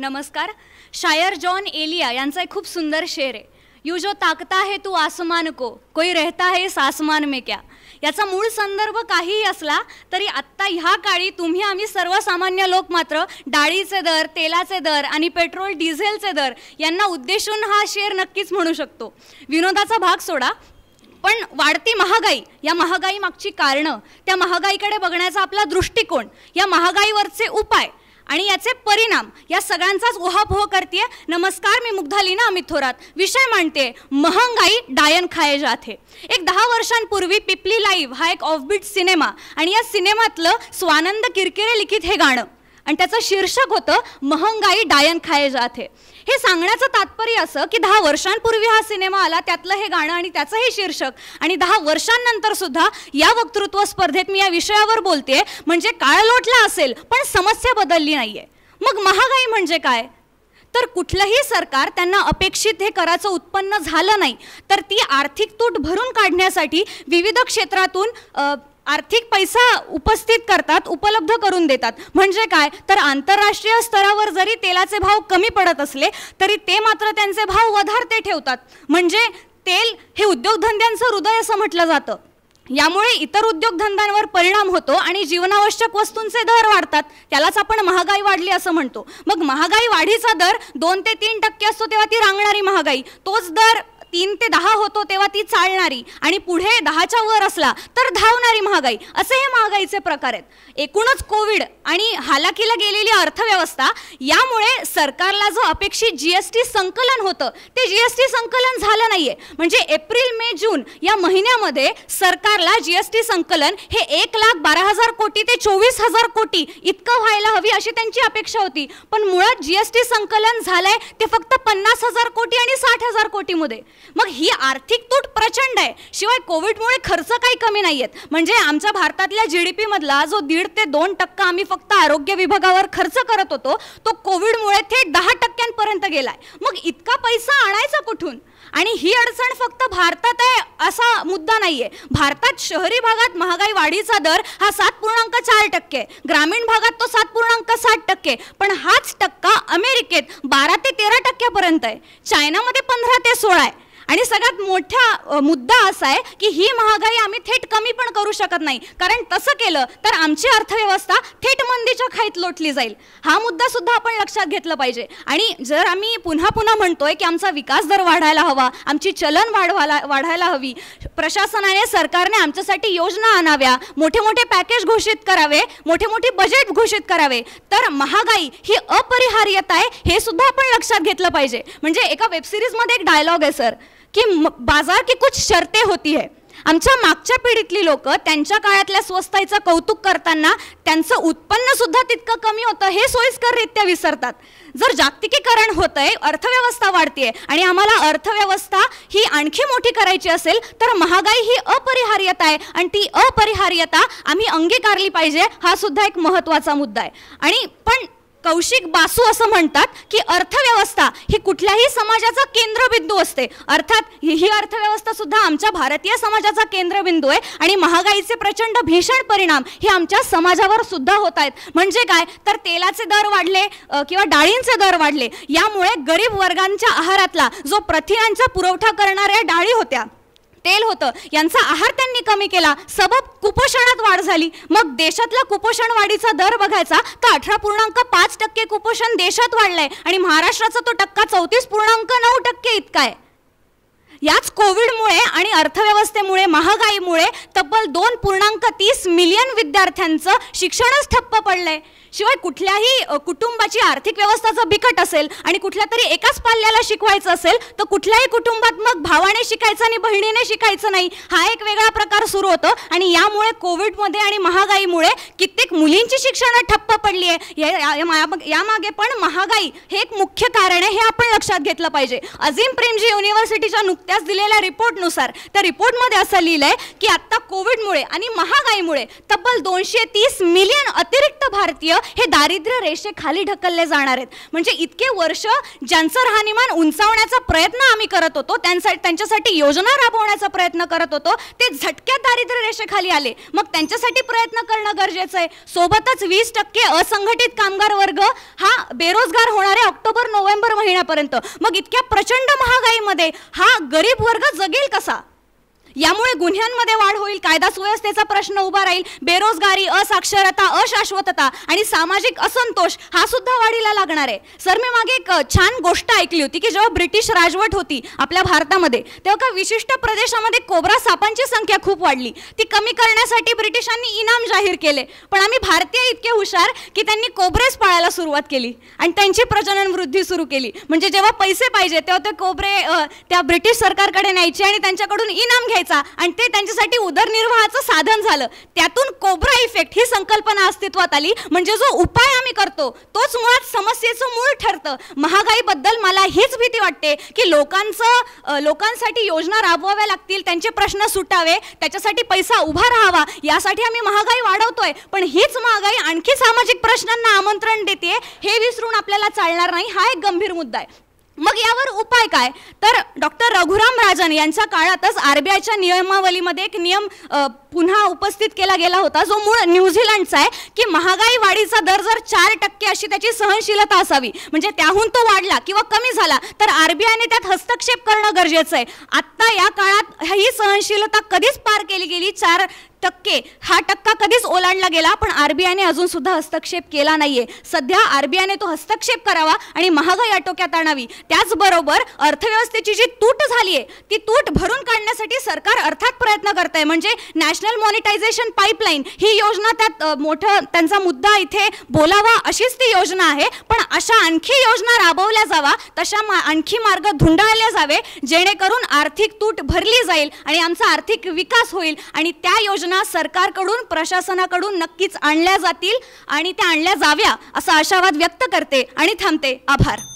नमस्कार शायर जॉन एलिया यांचा एक खूप सुंदर शेर आहे यू जो ताकता है तू आसमान को कोई रहता है इस आसमान में क्या याचा मूळ संदर्भ काहीही असला तरी आत्ता ह्या काळी तुम्ही आम्ही सर्वसामान्य लोक मात्र डाळीचे दर तेलाचे दर आणि पेट्रोल डिझेलचे दर यांना उद्देशून हा शेअर नक्कीच म्हणू शकतो विनोदाचा भाग सोडा पण वाढती महागाई या महागाई मागची कारणं त्या महागाईकडे बघण्याचा आपला दृष्टिकोन या महागाईवरचे उपाय आणि याचे परिणाम या सगळ्यांचाच उहापोह करते नमस्कार मी मुग्धालीना अमित थोरात विषय मांडते महंगाई डायन खाये जाते एक दहा वर्षांपूर्वी पिपली लाईव्ह हा एक ऑफबीट सिनेमा आणि या सिनेमातलं स्वानंद किरकिरे लिखित हे गाणं आणि त्याचं शीर्षक होतं महंगाई डायन खाये जाते हे सांगण्याचं तात्पर्य असं की दहा वर्षांपूर्वी हा सिनेमा आला त्यातलं हे गाणं आणि त्याचं हे शीर्षक आणि दहा वर्षांनंतर सुद्धा या वक्तृत्व स्पर्धेत मी या विषयावर बोलते म्हणजे काळ लोटला असेल पण समस्या बदलली नाहीये मग महागाई म्हणजे काय तर कुठलंही सरकार त्यांना अपेक्षित हे कराचं उत्पन्न झालं नाही तर ती आर्थिक तूट भरून काढण्यासाठी विविध क्षेत्रातून आर्थिक पैसा उपस्थित करतात उपलब्ध करून देतात म्हणजे काय तर आंतरराष्ट्रीय स्तरावर जरी तेलाचे भाव कमी पडत असले तरी ते मात्र त्यांचे भाव वधारते ठेवतात म्हणजे तेल हे उद्योगधंद्यांचं हृदय असं म्हटलं जातं यामुळे इतर उद्योगधंद्यांवर परिणाम होतो आणि जीवनावश्यक वस्तूंचे दर वाढतात त्यालाच आपण महागाई वाढली असं म्हणतो मग महागाई वाढीचा दर दोन ते तीन टक्के असतो तेव्हा ती रांगणारी महागाई तोच दर तीन ते दहा होतो तेव्हा ती चालणारी आणि पुढे दहाच्या वर असला तर धावणारी महागाई असे हे महागाईचे प्रकार आहेत एकूणच कोविड आणि हालाकीला गेलेली अर्थव्यवस्था यामुळे सरकारला जो अपेक्षित जी एस टी संकलन होतं ते जी एस टी संकलन झालं नाही म्हणजे एप्रिल मे जून या महिन्यामध्ये सरकारला जी एस टी संकलन हे एक लाख बारा हजार कोटी ते चोवीस हजार कोटी इतकं व्हायला हवी अशी त्यांची अपेक्षा होती पण मुळात जी एस टी संकलन झालंय ते फक्त पन्नास हजार कोटी आणि साठ हजार कोटीमध्ये मग ही आर्थिक तूट प्रचंड आहे शिवाय कोविडमुळे खर्च काही कमी नाही आहेत म्हणजे आमच्या भारतातल्या जी डी पीमधला जो दीड ते दोन टक्का आम्ही फक्त आरोग्य विभागावर खर्च करत होतो तो कोविडमुळे थेट दहा टक्क्यांपर्यंत गेलाय मग इतका पैसा आणायचा कुठून आणि ही अडचण फक्त भारतात आहे असा मुद्दा नाही आहे भारतात शहरी भागात महागाई वाढीचा दर हा सात पूर्णांक चार टक्के ग्रामीण भागात तो सात पूर्णांक सात टक्के पण हाच टक्का अमेरिकेत बारा ते तेरा टक्क्यापर्यंत आहे चायनामध्ये पंधरा ते सोळा आहे आणि सगळ्यात मोठा मुद्दा असा आहे की ही महागाई आम्ही थेट कमी पण करू शकत नाही कारण तसं केलं तर आमची अर्थव्यवस्था थेट मंदीच्या खाईत लोटली जाईल हा मुद्दा सुद्धा आपण लक्षात घेतला पाहिजे आणि जर आम्ही पुन्हा पुन्हा म्हणतोय की आमचा विकास दर वाढायला हवा आमची चलन वाढवायला वाढायला हवी प्रशासनाने सरकारने आमच्यासाठी योजना आणाव्या मोठे मोठे पॅकेज घोषित करावे मोठे मोठे बजेट घोषित करावे तर महागाई ही अपरिहार्यता आहे हे सुद्धा आपण लक्षात घेतलं पाहिजे म्हणजे एका वेबसिरीजमध्ये एक डायलॉग आहे सर की बाजार की कुछ शर्ते होती है आमच्या मागच्या पिढीतली लोक त्यांच्या काळातल्या स्वस्ताईचं कौतुक करताना त्यांचं उत्पन्न सुद्धा तितकं कमी होतं हे सोयीस्कररित्या विसरतात जर जागतिकीकरण होत आहे अर्थव्यवस्था वाढतीये आणि आम्हाला अर्थव्यवस्था ही आणखी मोठी करायची असेल तर महागाई ही अपरिहार्यता आहे आणि ती अपरिहार्यता आम्ही अंगीकारली पाहिजे हा सुद्धा एक महत्त्वाचा मुद्दा आहे आणि पण कौशिक बासू असं म्हणतात की अर्थव्यवस्था ही कुठल्याही समाजाचा केंद्रबिंदू असते अर्थात ही अर्थव्यवस्था सुद्धा आमच्या भारतीय समाजाचा केंद्रबिंदू आहे आणि महागाईचे प्रचंड भीषण परिणाम हे आमच्या समाजावर सुद्धा होत आहेत म्हणजे काय तर तेलाचे दर वाढले किंवा डाळींचे दर वाढले यामुळे गरीब वर्गांच्या आहारातला जो प्रथिनांचा पुरवठा करणाऱ्या डाळी होत्या तेल होतं यांचा आहार त्यांनी कमी केला सबब कुपोषणात वाढ झाली मग देशातला कुपोषण वाढीचा दर बघायचा तर अठरा पूर्णांक पाच टक्के कुपोषण देशात वाढलंय आणि महाराष्ट्राचा तो टक्का चौतीस पूर्णांक नऊ टक्के इतका आहे याच कोविडमुळे आणि अर्थव्यवस्थेमुळे महागाईमुळे तब्बल दोन पूर्णांक तीस मिलियन विद्यार्थ्यांचं शिक्षणच ठप्प पडलंय शिवाय कुठल्याही कुटुंबाची आर्थिक व्यवस्था बिकट असेल आणि कुठल्या तरी एकाच पाल्याला शिकवायचं असेल तर कुठल्याही कुटुंबात मग भावाने शिकायचं आणि बहिणीने शिकायचं नाही हा एक वेगळा प्रकार सुरू होतो आणि यामुळे कोविडमध्ये आणि महागाईमुळे कित्येक मुलींची शिक्षणं ठप्प पडली आहे यामागे पण महागाई हे एक मुख्य कारण आहे हे आपण लक्षात घेतलं पाहिजे अजिम प्रेमजी युनिव्हर्सिटीच्या नुकत्या नुकत्याच दिलेल्या रिपोर्टनुसार त्या रिपोर्टमध्ये असं लिहिलं आहे की आत्ता कोविडमुळे आणि महागाईमुळे तब्बल दोनशे तीस मिलियन अतिरिक्त भारतीय हे दारिद्र्य रेषेखाली ढकलले जाणार आहेत म्हणजे इतके वर्ष ज्यांचं राहणीमान उंचावण्याचा प्रयत्न आम्ही करत होतो त्यांचा त्यांच्यासाठी योजना राबवण्याचा प्रयत्न करत होतो ते झटक्यात दारिद्र्य रेषेखाली आले मग त्यांच्यासाठी प्रयत्न करणं गरजेचं आहे सोबतच वीस टक्के असंघटित कामगार वर्ग हा बेरोजगार होणारे ऑक्टोबर नोव्हेंबर महिन्यापर्यंत मग इतक्या प्रचंड महागाईमध्ये हा गरीब वर्ग जगेल कसा यामुळे गुन्ह्यांमध्ये वाढ होईल कायदा सुव्यवस्थेचा प्रश्न उभा राहील बेरोजगारी असाक्षरता अशाश्वतता आणि सामाजिक असंतोष हा सुद्धा वाढीला लागणार आहे सर मी मागे एक छान गोष्ट ऐकली होती की जेव्हा ब्रिटिश राजवट होती आपल्या भारतामध्ये तेव्हा का विशिष्ट प्रदेशामध्ये कोबरा सापांची संख्या खूप वाढली ती कमी करण्यासाठी ब्रिटिशांनी इनाम जाहीर केले पण आम्ही भारतीय इतके हुशार की त्यांनी कोबरेच पाळायला सुरुवात केली आणि त्यांची प्रजनन वृद्धी सुरू केली म्हणजे जेव्हा पैसे पाहिजे तेव्हा ते कोबरे त्या ब्रिटिश सरकारकडे न्यायचे आणि त्यांच्याकडून इनाम घ्यायचे घ्यायचा आणि ते त्यांच्यासाठी उदरनिर्वाहाचं साधन झालं त्यातून कोबरा इफेक्ट ही संकल्पना अस्तित्वात आली म्हणजे जो उपाय आम्ही करतो तोच मुळात समस्येचं मूळ ठरतं महागाईबद्दल मला हीच भीती वाटते की लोकांचं लोकांसाठी योजना राबवाव्या लागतील त्यांचे प्रश्न सुटावे त्याच्यासाठी पैसा उभा राहावा यासाठी आम्ही महागाई वाढवतोय पण हीच महागाई आणखी सामाजिक प्रश्नांना आमंत्रण देते हे विसरून आपल्याला चालणार नाही हा एक गंभीर मुद्दा आहे मग यावर उपाय काय तर डॉक्टर रघुराम राजन यांच्या काळातच आरबीआयच्या नियमावलीमध्ये एक नियम पुन्हा उपस्थित केला गेला होता जो मूळ न्यूझीलंडचा आहे की महागाई वाढीचा दर जर चार टक्के अशी त्याची सहनशीलता असावी म्हणजे त्याहून तो वाढला किंवा कमी झाला तर आरबीआयने त्यात हस्तक्षेप करणं गरजेचं आहे आत्ता या काळात ही सहनशीलता कधीच पार केली गेली चार टक्के हा टक्का कधीच ओलांडला गेला पण आरबीआयने अजून सुद्धा हस्तक्षेप केला नाहीये सध्या आरबीआयने तो हस्तक्षेप करावा आणि महागाई आटोक्यात आणावी त्याचबरोबर अर्थव्यवस्थेची जी तूट झाली आहे ती तूट भरून काढण्यासाठी सरकार अर्थात प्रयत्न करत आहे म्हणजे नॅशनल नॅशनल मॉनिटायझेशन पाईपलाईन ही योजना त्यात मोठं त्यांचा मुद्दा इथे बोलावा अशीच ती योजना आहे पण अशा आणखी योजना राबवल्या जावा तशा आणखी मार्ग धुंडाळले जावे जेणेकरून आर्थिक तूट भरली जाईल आणि आमचा आर्थिक विकास होईल आणि त्या योजना सरकारकडून प्रशासनाकडून नक्कीच आणल्या जातील आणि त्या आणल्या जाव्या असा आशावाद व्यक्त करते आणि थांबते आभार